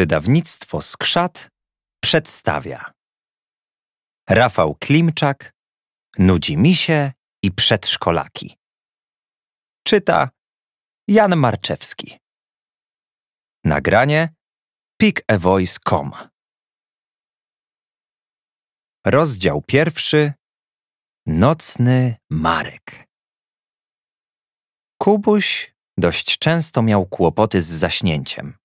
Wydawnictwo Skrzat przedstawia Rafał Klimczak Nudzi mi się i przedszkolaki Czyta Jan Marczewski Nagranie com Rozdział pierwszy Nocny Marek Kubuś dość często miał kłopoty z zaśnięciem.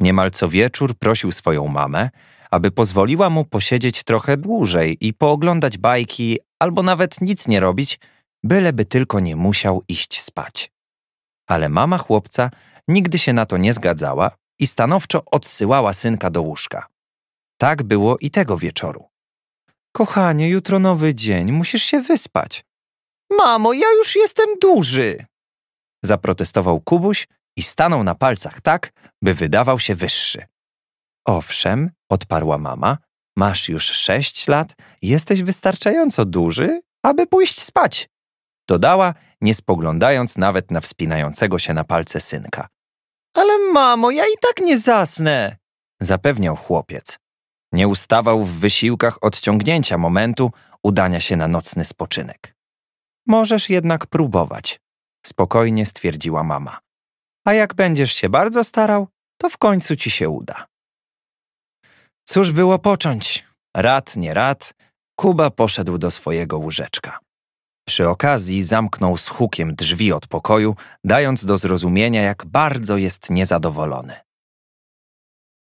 Niemal co wieczór prosił swoją mamę, aby pozwoliła mu posiedzieć trochę dłużej i pooglądać bajki albo nawet nic nie robić, byleby tylko nie musiał iść spać. Ale mama chłopca nigdy się na to nie zgadzała i stanowczo odsyłała synka do łóżka. Tak było i tego wieczoru. Kochanie, jutro nowy dzień, musisz się wyspać. Mamo, ja już jestem duży! Zaprotestował Kubuś, i stanął na palcach tak, by wydawał się wyższy. Owszem, odparła mama, masz już sześć lat i jesteś wystarczająco duży, aby pójść spać. Dodała, nie spoglądając nawet na wspinającego się na palce synka. Ale mamo, ja i tak nie zasnę, zapewniał chłopiec. Nie ustawał w wysiłkach odciągnięcia momentu udania się na nocny spoczynek. Możesz jednak próbować, spokojnie stwierdziła mama a jak będziesz się bardzo starał, to w końcu ci się uda. Cóż było począć? Rad, nie rad, Kuba poszedł do swojego łóżeczka. Przy okazji zamknął z hukiem drzwi od pokoju, dając do zrozumienia, jak bardzo jest niezadowolony.